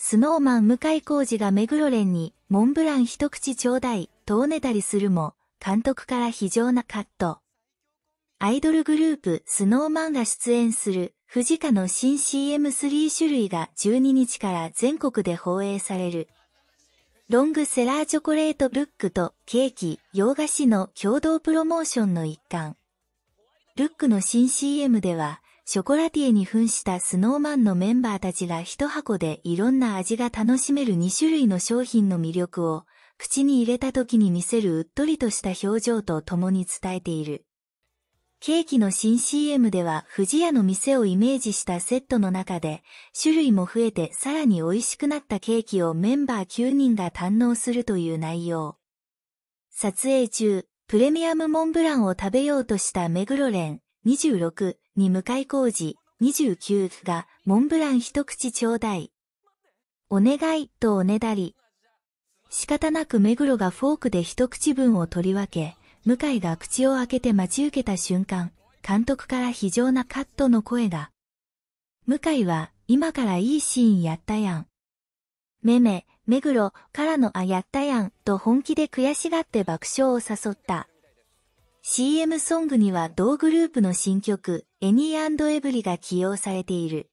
スノーマン向井浩二が目黒連に、モンブラン一口ちょうだい、とおねだりするも、監督から非常なカット。アイドルグループ、スノーマンが出演する、藤家の新 CM3 種類が12日から全国で放映される。ロングセラーチョコレートルックとケーキ、洋菓子の共同プロモーションの一環。ルックの新 CM では、ショコラティエに扮したスノーマンのメンバーたちが一箱でいろんな味が楽しめる2種類の商品の魅力を口に入れた時に見せるうっとりとした表情と共に伝えている。ケーキの新 CM では富士屋の店をイメージしたセットの中で種類も増えてさらに美味しくなったケーキをメンバー9人が堪能するという内容。撮影中、プレミアムモンブランを食べようとした目黒ン26に向い工事29がモンブラン一口ちょうだい。お願いとおねだり。仕方なく目黒がフォークで一口分を取り分け、向井が口を開けて待ち受けた瞬間、監督から非常なカットの声が。向井は、今からいいシーンやったやん。めめ、目黒からのあやったやんと本気で悔しがって爆笑を誘った。CM ソングには同グループの新曲、エニーエブリが起用されている。